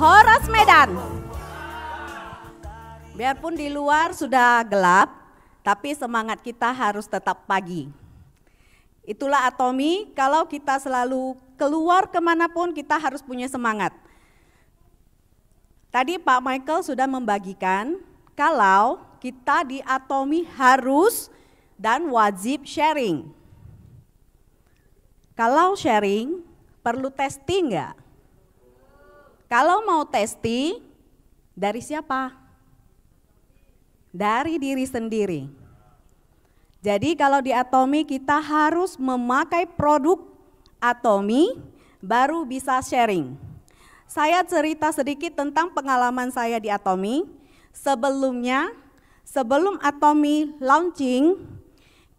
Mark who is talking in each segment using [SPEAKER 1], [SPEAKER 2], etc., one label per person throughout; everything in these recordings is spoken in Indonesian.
[SPEAKER 1] Horas Medan. Biarpun di luar sudah gelap, tapi semangat kita harus tetap pagi. Itulah Atomi, kalau kita selalu keluar kemanapun kita harus punya semangat. Tadi Pak Michael sudah membagikan, kalau kita di Atomi harus dan wajib sharing. Kalau sharing, perlu testing nggak? Kalau mau testi dari siapa? Dari diri sendiri. Jadi kalau di Atomi kita harus memakai produk Atomi baru bisa sharing. Saya cerita sedikit tentang pengalaman saya di Atomi. Sebelumnya, sebelum Atomi launching,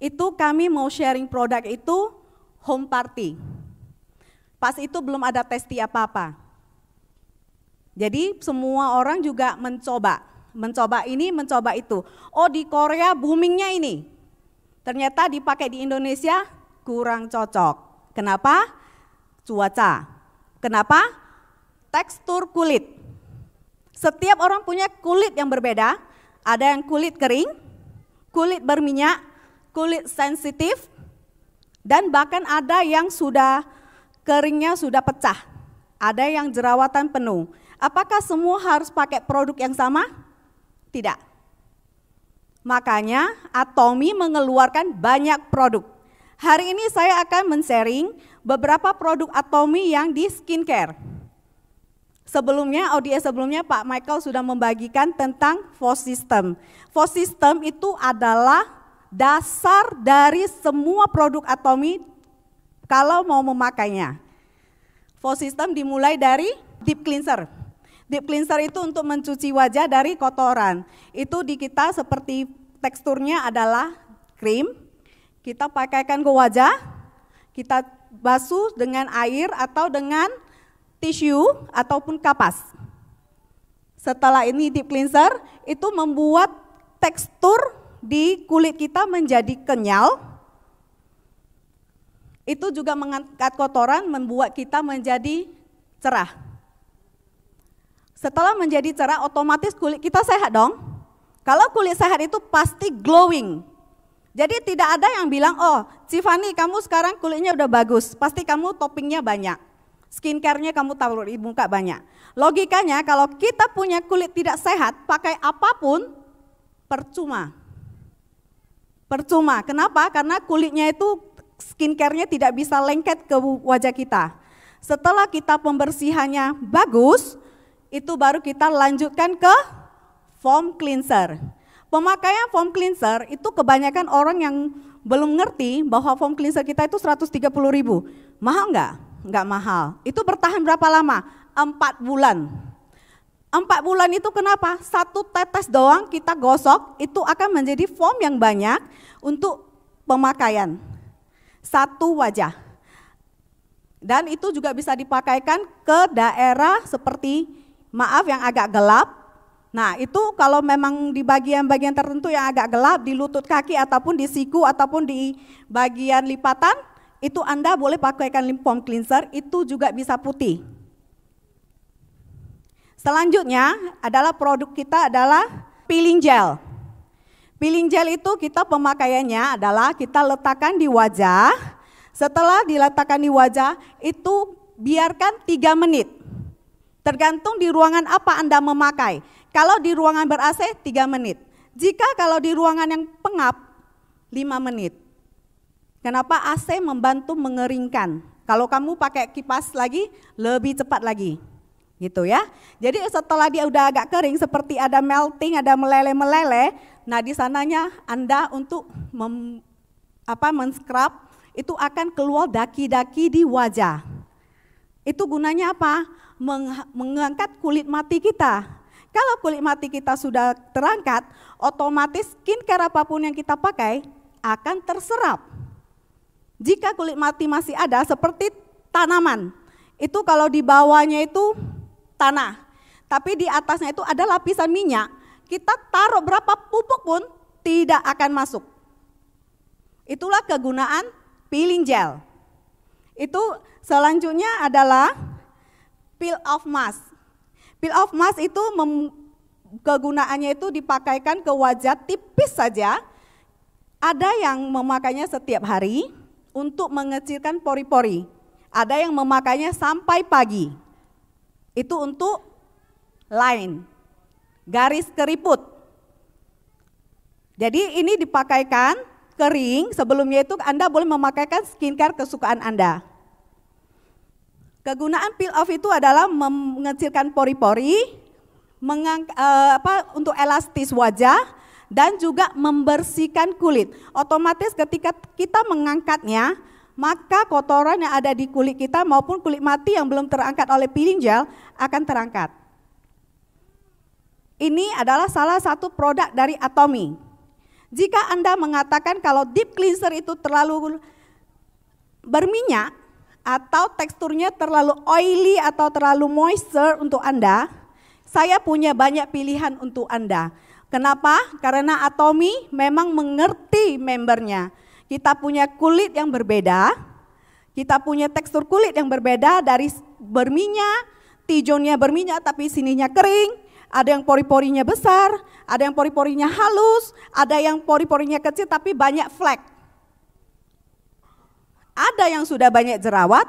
[SPEAKER 1] itu kami mau sharing produk itu home party. Pas itu belum ada testi apa-apa. Jadi semua orang juga mencoba, mencoba ini, mencoba itu. Oh di Korea boomingnya ini, ternyata dipakai di Indonesia kurang cocok. Kenapa? Cuaca. Kenapa? Tekstur kulit. Setiap orang punya kulit yang berbeda. Ada yang kulit kering, kulit berminyak, kulit sensitif, dan bahkan ada yang sudah keringnya sudah pecah. Ada yang jerawatan penuh. Apakah semua harus pakai produk yang sama? Tidak. Makanya Atomi mengeluarkan banyak produk. Hari ini saya akan men-sharing beberapa produk Atomi yang di skincare. Sebelumnya, audio sebelumnya Pak Michael sudah membagikan tentang FOS system. FOS system itu adalah dasar dari semua produk Atomi kalau mau memakainya. FOS system dimulai dari deep cleanser. Deep cleanser itu untuk mencuci wajah dari kotoran. Itu di kita seperti teksturnya adalah krim. Kita pakaikan ke wajah, kita basuh dengan air atau dengan tisu ataupun kapas. Setelah ini deep cleanser itu membuat tekstur di kulit kita menjadi kenyal. Itu juga mengangkat kotoran membuat kita menjadi cerah. Setelah menjadi cerah, otomatis kulit kita sehat dong. Kalau kulit sehat itu pasti glowing. Jadi tidak ada yang bilang, oh Cifani kamu sekarang kulitnya udah bagus, pasti kamu toppingnya banyak. Skincare-nya kamu taruh di muka banyak. Logikanya kalau kita punya kulit tidak sehat, pakai apapun percuma. Percuma, kenapa? Karena kulitnya itu skincare-nya tidak bisa lengket ke wajah kita. Setelah kita pembersihannya bagus, itu baru kita lanjutkan ke foam cleanser. Pemakaian foam cleanser itu kebanyakan orang yang belum ngerti bahwa foam cleanser kita itu 130 ribu. Mahal nggak? Nggak mahal. Itu bertahan berapa lama? Empat bulan. Empat bulan itu kenapa? Satu tetes doang kita gosok itu akan menjadi foam yang banyak untuk pemakaian. Satu wajah. Dan itu juga bisa dipakaikan ke daerah seperti maaf yang agak gelap. Nah itu kalau memang di bagian-bagian tertentu yang agak gelap di lutut kaki ataupun di siku ataupun di bagian lipatan itu Anda boleh pakaikan lipom cleanser itu juga bisa putih. Selanjutnya adalah produk kita adalah peeling gel. Peeling gel itu kita pemakaiannya adalah kita letakkan di wajah. Setelah diletakkan di wajah itu biarkan 3 menit. Tergantung di ruangan apa Anda memakai. Kalau di ruangan ber-AC 3 menit. Jika kalau di ruangan yang pengap 5 menit. Kenapa AC membantu mengeringkan? Kalau kamu pakai kipas lagi lebih cepat lagi. Gitu ya. Jadi setelah dia udah agak kering seperti ada melting, ada meleleh-meleleh, nah di sananya Anda untuk mem, apa men-scrub itu akan keluar daki-daki di wajah itu gunanya apa? Mengangkat kulit mati kita. Kalau kulit mati kita sudah terangkat, otomatis skincare apapun yang kita pakai akan terserap. Jika kulit mati masih ada seperti tanaman, itu kalau di bawahnya itu tanah, tapi di atasnya itu ada lapisan minyak, kita taruh berapa pupuk pun tidak akan masuk. Itulah kegunaan peeling gel. Itu selanjutnya adalah peel off mask. Peel off mask itu mem, kegunaannya itu dipakaikan ke wajah tipis saja. Ada yang memakainya setiap hari untuk mengecilkan pori-pori. Ada yang memakainya sampai pagi. Itu untuk line, garis keriput. Jadi ini dipakaikan kering sebelumnya itu Anda boleh memakaikan skincare kesukaan Anda. Kegunaan peel off itu adalah mengecilkan pori-pori, mengang, eh, apa, untuk elastis wajah, dan juga membersihkan kulit. Otomatis ketika kita mengangkatnya, maka kotoran yang ada di kulit kita maupun kulit mati yang belum terangkat oleh peeling gel akan terangkat. Ini adalah salah satu produk dari Atomi. Jika Anda mengatakan kalau deep cleanser itu terlalu berminyak atau teksturnya terlalu oily atau terlalu moisture untuk Anda, saya punya banyak pilihan untuk Anda. Kenapa? Karena Atomi memang mengerti membernya. Kita punya kulit yang berbeda, kita punya tekstur kulit yang berbeda dari berminyak, tijonnya berminyak tapi sininya kering, ada yang pori-porinya besar, ada yang pori-porinya halus, ada yang pori-porinya kecil tapi banyak flek. Ada yang sudah banyak jerawat,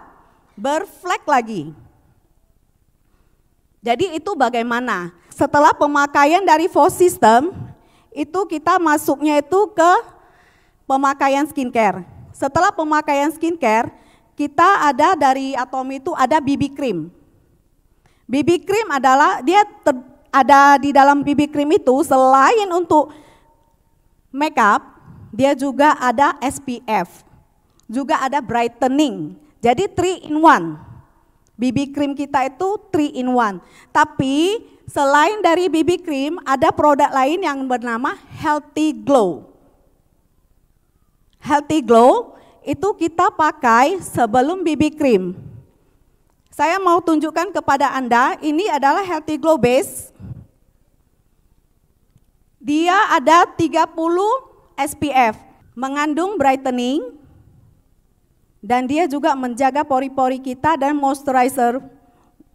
[SPEAKER 1] berflek lagi. Jadi itu bagaimana? Setelah pemakaian dari full System, itu kita masuknya itu ke pemakaian skincare. Setelah pemakaian skincare, kita ada dari Atomi itu ada BB cream. BB cream adalah dia ter, ada di dalam BB cream itu selain untuk makeup, dia juga ada SPF, juga ada brightening. Jadi 3 in 1. BB cream kita itu 3 in 1. Tapi selain dari BB cream ada produk lain yang bernama Healthy Glow. Healthy Glow itu kita pakai sebelum BB cream. Saya mau tunjukkan kepada Anda, ini adalah Healthy Glow Base. Dia ada 30 SPF, mengandung brightening, dan dia juga menjaga pori-pori kita dan moisturizer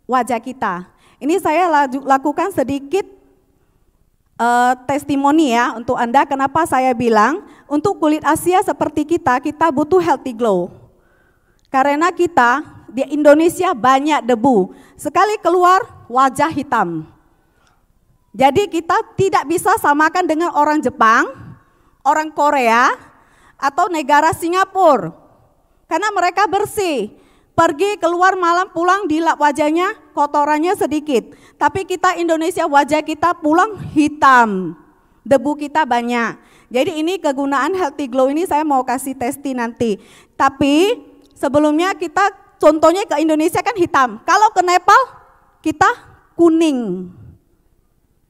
[SPEAKER 1] wajah kita. Ini saya lakukan sedikit uh, testimoni ya untuk Anda kenapa saya bilang untuk kulit Asia seperti kita, kita butuh healthy glow. Karena kita di Indonesia banyak debu, sekali keluar wajah hitam. Jadi kita tidak bisa samakan dengan orang Jepang, orang Korea, atau negara Singapura. Karena mereka bersih, pergi keluar malam pulang dilap wajahnya kotorannya sedikit. Tapi kita Indonesia wajah kita pulang hitam, debu kita banyak. Jadi ini kegunaan healthy glow ini saya mau kasih testi nanti. Tapi sebelumnya kita contohnya ke Indonesia kan hitam. Kalau ke Nepal kita kuning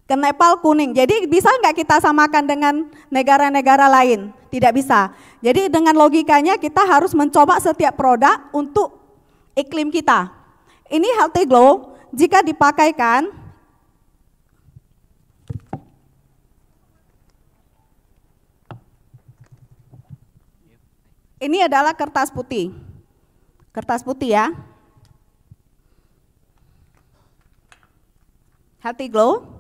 [SPEAKER 1] ke Nepal kuning. Jadi bisa nggak kita samakan dengan negara-negara lain? Tidak bisa. Jadi dengan logikanya kita harus mencoba setiap produk untuk iklim kita. Ini healthy glow jika dipakaikan Ini adalah kertas putih. Kertas putih ya. Healthy glow.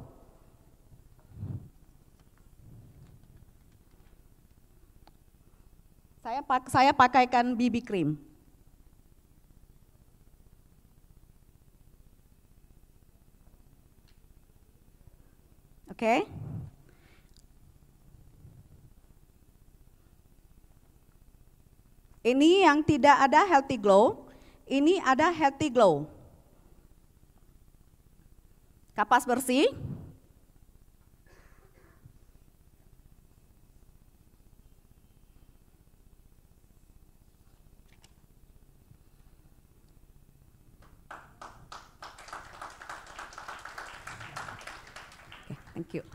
[SPEAKER 1] Saya saya pakaikan BB cream. Oke. Okay. Ini yang tidak ada healthy glow, ini ada healthy glow. Kapas bersih, Thank you.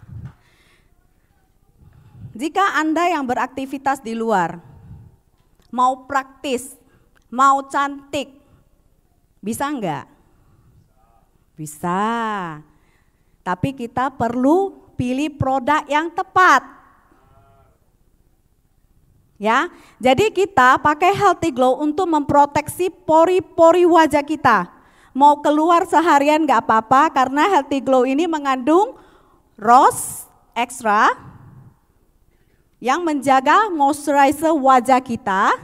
[SPEAKER 1] Jika Anda yang beraktivitas di luar, mau praktis, mau cantik, bisa enggak? Bisa. Tapi kita perlu pilih produk yang tepat. Ya. Jadi kita pakai Healthy Glow untuk memproteksi pori-pori wajah kita. Mau keluar seharian enggak apa-apa karena Healthy Glow ini mengandung Rose Extra yang menjaga moisturizer wajah kita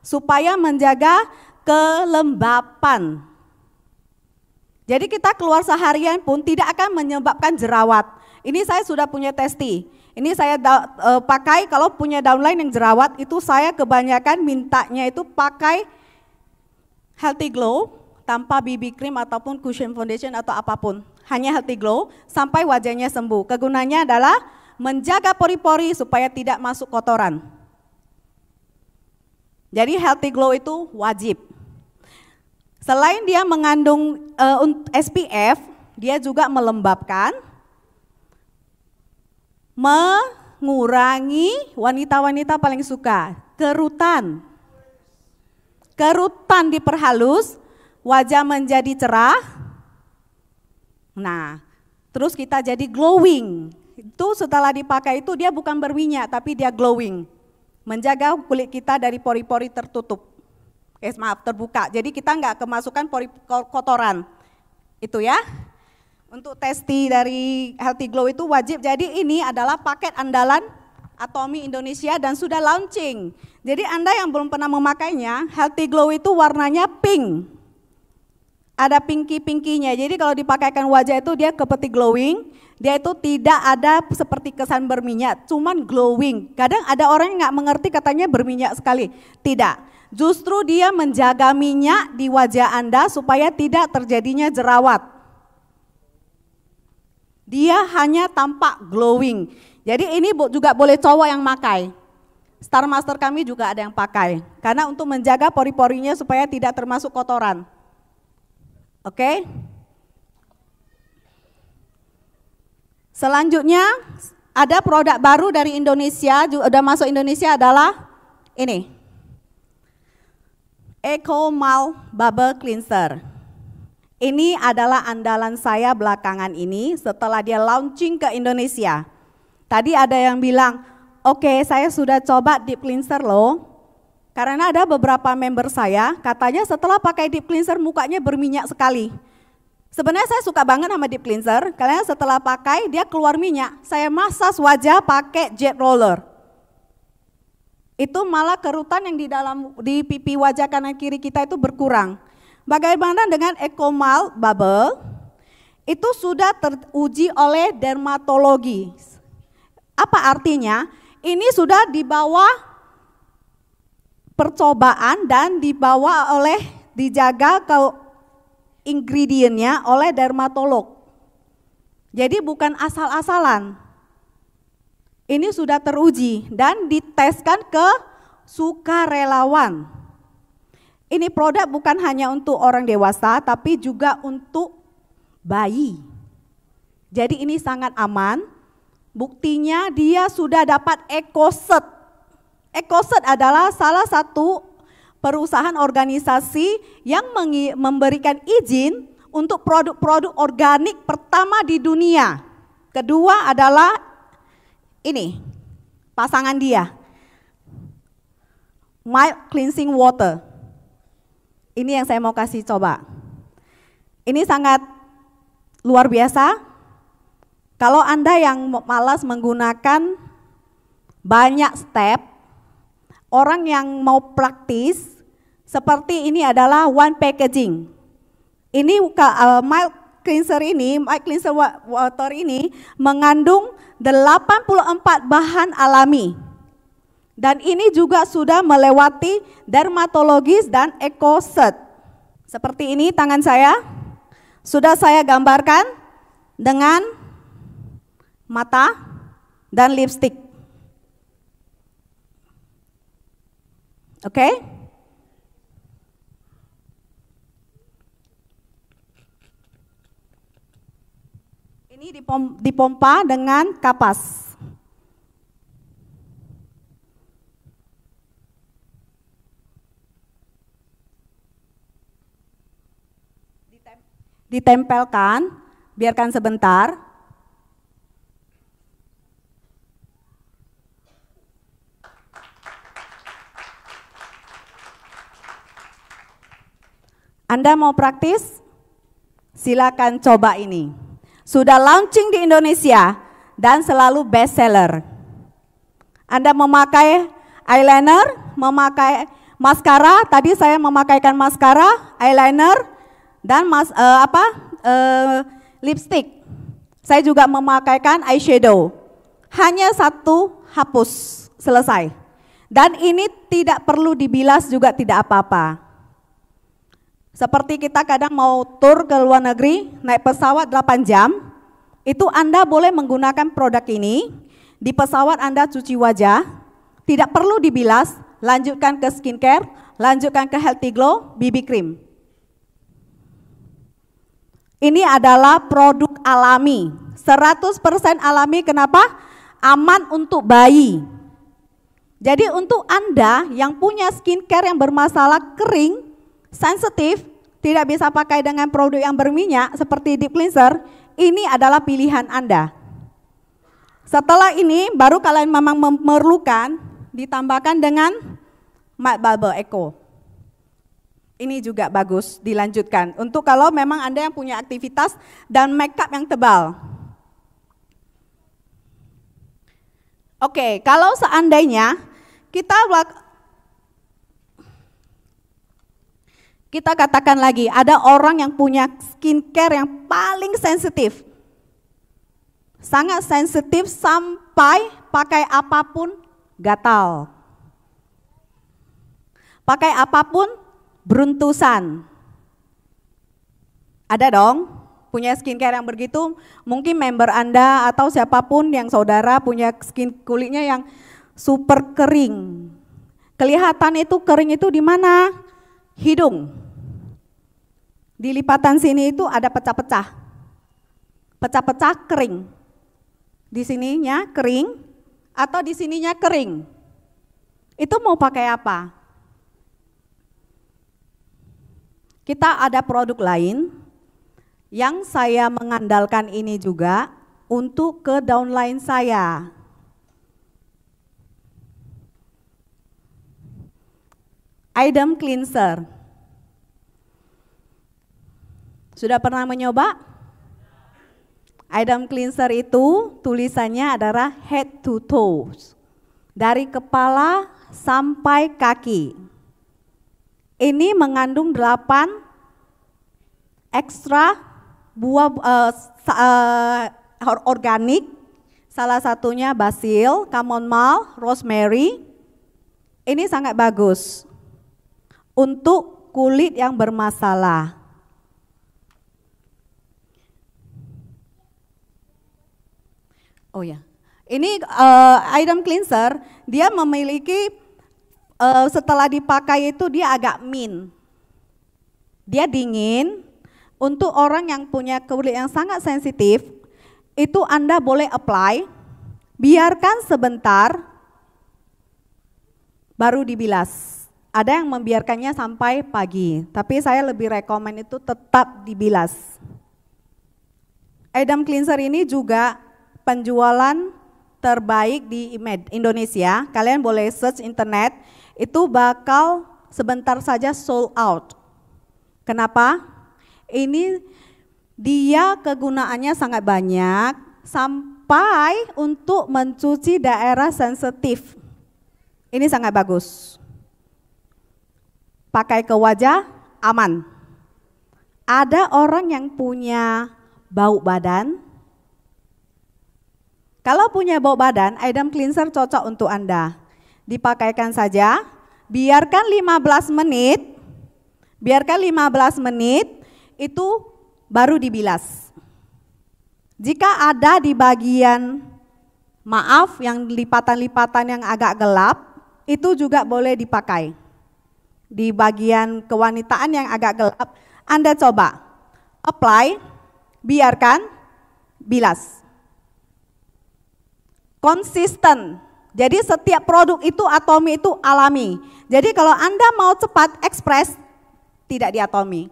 [SPEAKER 1] supaya menjaga kelembapan. Jadi kita keluar seharian pun tidak akan menyebabkan jerawat. Ini saya sudah punya testi. Ini saya da, e, pakai kalau punya downline yang jerawat itu saya kebanyakan mintanya itu pakai Healthy Glow tanpa BB cream ataupun cushion foundation atau apapun hanya healthy glow sampai wajahnya sembuh. Kegunaannya adalah menjaga pori-pori supaya tidak masuk kotoran. Jadi healthy glow itu wajib. Selain dia mengandung uh, eh, SPF, dia juga melembabkan, mengurangi wanita-wanita paling suka kerutan. Kerutan diperhalus, wajah menjadi cerah, Nah, terus kita jadi glowing. Itu setelah dipakai itu dia bukan berminyak tapi dia glowing. Menjaga kulit kita dari pori-pori tertutup. Eh maaf, terbuka. Jadi kita nggak kemasukan pori kotoran. Itu ya. Untuk testi dari Healthy Glow itu wajib. Jadi ini adalah paket andalan Atomi Indonesia dan sudah launching. Jadi Anda yang belum pernah memakainya, Healthy Glow itu warnanya pink ada pinky-pinkinya. Jadi kalau dipakaikan wajah itu dia keperti glowing, dia itu tidak ada seperti kesan berminyak, cuman glowing. Kadang ada orang yang nggak mengerti katanya berminyak sekali. Tidak. Justru dia menjaga minyak di wajah Anda supaya tidak terjadinya jerawat. Dia hanya tampak glowing. Jadi ini juga boleh cowok yang pakai. Star Master kami juga ada yang pakai. Karena untuk menjaga pori-porinya supaya tidak termasuk kotoran. Oke. Okay? Selanjutnya ada produk baru dari Indonesia, eh, udah masuk Indonesia adalah ini. Eco Mal Bubble Cleanser. Ini adalah andalan saya belakangan ini setelah dia launching ke Indonesia. Tadi ada yang bilang, oke okay, saya sudah coba deep cleanser loh, karena ada beberapa member saya, katanya setelah pakai deep cleanser mukanya berminyak sekali. Sebenarnya saya suka banget sama deep cleanser, karena setelah pakai dia keluar minyak. Saya massas wajah pakai jet roller. Itu malah kerutan yang di dalam di pipi wajah kanan kiri kita itu berkurang. Bagaimana dengan Ecomal Bubble? Itu sudah teruji oleh dermatologi. Apa artinya? Ini sudah di bawah percobaan dan dibawa oleh dijaga ke ingredientnya oleh dermatolog. Jadi bukan asal-asalan. Ini sudah teruji dan diteskan ke sukarelawan. Ini produk bukan hanya untuk orang dewasa tapi juga untuk bayi. Jadi ini sangat aman. Buktinya dia sudah dapat ekoset Ecoset adalah salah satu perusahaan organisasi yang memberikan izin untuk produk-produk organik pertama di dunia. Kedua adalah ini, pasangan dia. Mild cleansing water. Ini yang saya mau kasih coba. Ini sangat luar biasa. Kalau Anda yang malas menggunakan banyak step, orang yang mau praktis seperti ini adalah one packaging. Ini uh, mild cleanser ini, mild cleanser water ini mengandung 84 bahan alami. Dan ini juga sudah melewati dermatologis dan ecoset. Seperti ini tangan saya. Sudah saya gambarkan dengan mata dan lipstick. Okay? Ini dipompa dengan kapas. Ditempelkan, biarkan sebentar. Anda mau praktis? Silakan coba ini. Sudah launching di Indonesia dan selalu best seller. Anda memakai eyeliner, memakai maskara, tadi saya memakaikan maskara, eyeliner dan mas uh, apa? Uh, lipstick. Saya juga memakaikan eyeshadow. Hanya satu hapus, selesai. Dan ini tidak perlu dibilas juga tidak apa-apa. Seperti kita kadang mau tur ke luar negeri, naik pesawat 8 jam, itu Anda boleh menggunakan produk ini. Di pesawat Anda cuci wajah, tidak perlu dibilas, lanjutkan ke skincare, lanjutkan ke healthy glow, BB cream. Ini adalah produk alami, 100% alami kenapa? Aman untuk bayi. Jadi untuk Anda yang punya skincare yang bermasalah kering, sensitif, tidak bisa pakai dengan produk yang berminyak seperti deep cleanser, ini adalah pilihan Anda. Setelah ini baru kalian memang memerlukan ditambahkan dengan Matte bubble eco. Ini juga bagus dilanjutkan untuk kalau memang Anda yang punya aktivitas dan makeup yang tebal. Oke, kalau seandainya kita Kita katakan lagi, ada orang yang punya skincare yang paling sensitif. Sangat sensitif sampai pakai apapun gatal. Pakai apapun beruntusan. Ada dong punya skincare yang begitu, mungkin member Anda atau siapapun yang saudara punya skin kulitnya yang super kering. Kelihatan itu kering itu di mana? Hidung. Di lipatan sini itu ada pecah-pecah. Pecah-pecah kering. Di sininya kering atau di sininya kering. Itu mau pakai apa? Kita ada produk lain yang saya mengandalkan ini juga untuk ke downline saya. Item cleanser. Sudah pernah mencoba? Item cleanser itu tulisannya adalah head to toes. Dari kepala sampai kaki. Ini mengandung 8 ekstra buah uh, uh, organik Salah satunya basil, chamomile, rosemary. Ini sangat bagus untuk kulit yang bermasalah. Oh ya, ini uh, item cleanser dia memiliki uh, setelah dipakai itu dia agak min, dia dingin. Untuk orang yang punya kulit yang sangat sensitif, itu Anda boleh apply, biarkan sebentar, baru dibilas. Ada yang membiarkannya sampai pagi, tapi saya lebih rekomen itu tetap dibilas. Adam cleanser ini juga penjualan terbaik di Indonesia, kalian boleh search internet, itu bakal sebentar saja sold out. Kenapa? Ini dia kegunaannya sangat banyak sampai untuk mencuci daerah sensitif. Ini sangat bagus. Pakai ke wajah aman. Ada orang yang punya bau badan, kalau punya bau badan, item Cleanser cocok untuk Anda. Dipakaikan saja, biarkan 15 menit, biarkan 15 menit, itu baru dibilas. Jika ada di bagian, maaf yang lipatan-lipatan yang agak gelap, itu juga boleh dipakai. Di bagian kewanitaan yang agak gelap, Anda coba apply, biarkan, bilas konsisten. Jadi setiap produk itu atomi itu alami. Jadi kalau Anda mau cepat ekspres tidak diatomi.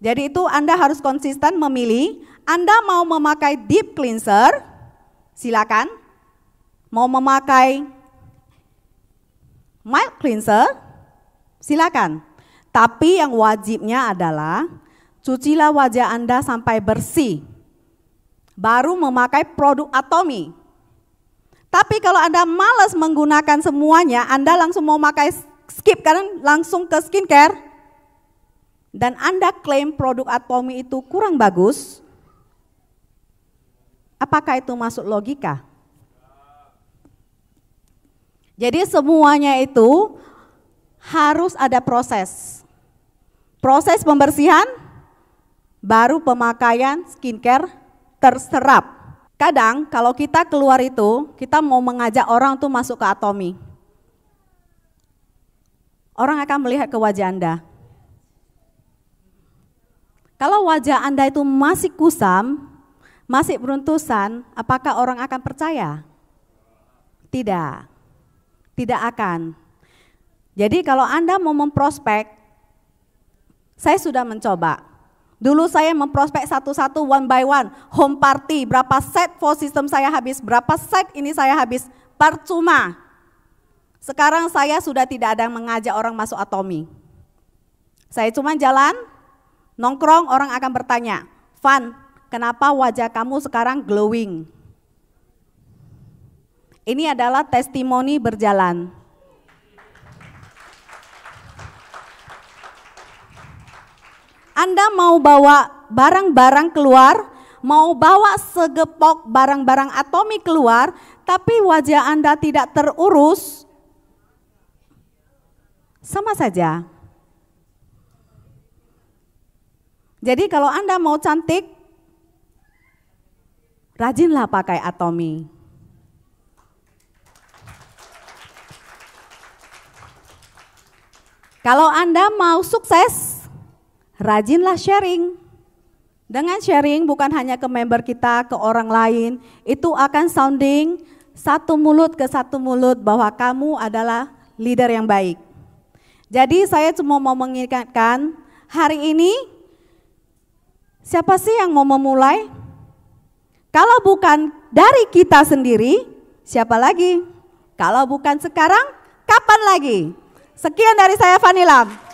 [SPEAKER 1] Jadi itu Anda harus konsisten memilih, Anda mau memakai deep cleanser, silakan. Mau memakai mild cleanser, silakan. Tapi yang wajibnya adalah cucilah wajah Anda sampai bersih baru memakai produk atomi. Tapi kalau Anda malas menggunakan semuanya, Anda langsung mau pakai skip karena langsung ke skincare dan Anda klaim produk atomi itu kurang bagus, apakah itu masuk logika? Jadi semuanya itu harus ada proses. Proses pembersihan, baru pemakaian skincare terserap. Kadang kalau kita keluar itu, kita mau mengajak orang tuh masuk ke atomi. Orang akan melihat ke wajah Anda. Kalau wajah Anda itu masih kusam, masih beruntusan, apakah orang akan percaya? Tidak. Tidak akan. Jadi kalau Anda mau memprospek, saya sudah mencoba. Dulu saya memprospek satu-satu one by one, home party, berapa set for system saya habis, berapa set ini saya habis, percuma. Sekarang saya sudah tidak ada yang mengajak orang masuk atomi. Saya cuma jalan, nongkrong orang akan bertanya, Van, kenapa wajah kamu sekarang glowing? Ini adalah testimoni berjalan. Anda mau bawa barang-barang keluar, mau bawa segepok barang-barang atomik keluar, tapi wajah Anda tidak terurus, sama saja. Jadi kalau Anda mau cantik, rajinlah pakai atomi. Kalau Anda mau sukses, Rajinlah sharing. Dengan sharing bukan hanya ke member kita, ke orang lain, itu akan sounding satu mulut ke satu mulut bahwa kamu adalah leader yang baik. Jadi saya cuma mau mengingatkan hari ini siapa sih yang mau memulai? Kalau bukan dari kita sendiri, siapa lagi? Kalau bukan sekarang, kapan lagi? Sekian dari saya Lam.